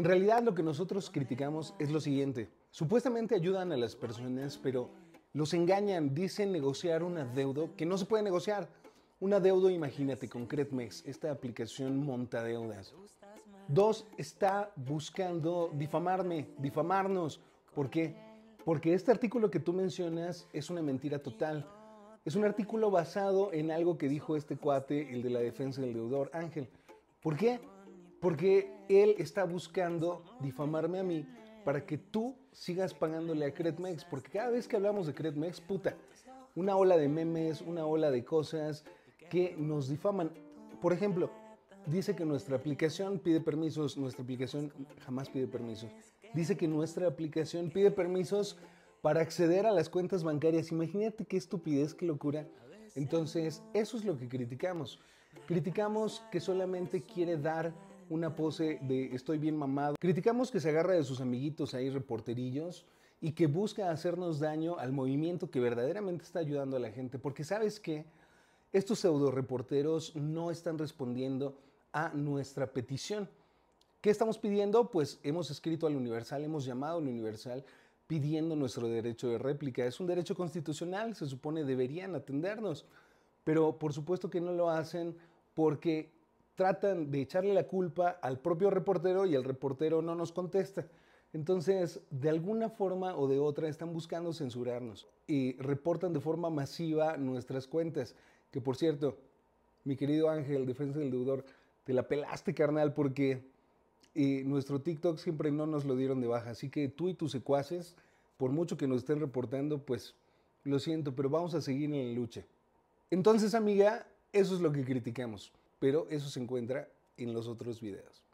En realidad lo que nosotros criticamos es lo siguiente. Supuestamente ayudan a las personas, pero los engañan, dicen negociar una deuda que no se puede negociar. Una deuda, imagínate, con Credmex, esta aplicación monta deudas. Dos, está buscando difamarme, difamarnos. ¿Por qué? Porque este artículo que tú mencionas es una mentira total. Es un artículo basado en algo que dijo este cuate, el de la defensa del deudor, Ángel. ¿Por qué? Porque él está buscando difamarme a mí para que tú sigas pagándole a Credmex. Porque cada vez que hablamos de Credmex, puta, una ola de memes, una ola de cosas que nos difaman. Por ejemplo, dice que nuestra aplicación pide permisos, nuestra aplicación jamás pide permisos. Dice que nuestra aplicación pide permisos para acceder a las cuentas bancarias. Imagínate qué estupidez, qué locura. Entonces, eso es lo que criticamos. Criticamos que solamente quiere dar una pose de estoy bien mamado. Criticamos que se agarra de sus amiguitos ahí reporterillos y que busca hacernos daño al movimiento que verdaderamente está ayudando a la gente, porque sabes qué? estos pseudo reporteros no están respondiendo a nuestra petición. ¿Qué estamos pidiendo? Pues hemos escrito al Universal, hemos llamado al Universal pidiendo nuestro derecho de réplica. Es un derecho constitucional, se supone deberían atendernos, pero por supuesto que no lo hacen porque tratan de echarle la culpa al propio reportero y el reportero no nos contesta. Entonces, de alguna forma o de otra, están buscando censurarnos y reportan de forma masiva nuestras cuentas. Que por cierto, mi querido Ángel, defensa del deudor, te la pelaste, carnal, porque eh, nuestro TikTok siempre no nos lo dieron de baja. Así que tú y tus secuaces, por mucho que nos estén reportando, pues lo siento, pero vamos a seguir en la lucha. Entonces, amiga, eso es lo que criticamos pero eso se encuentra en los otros videos.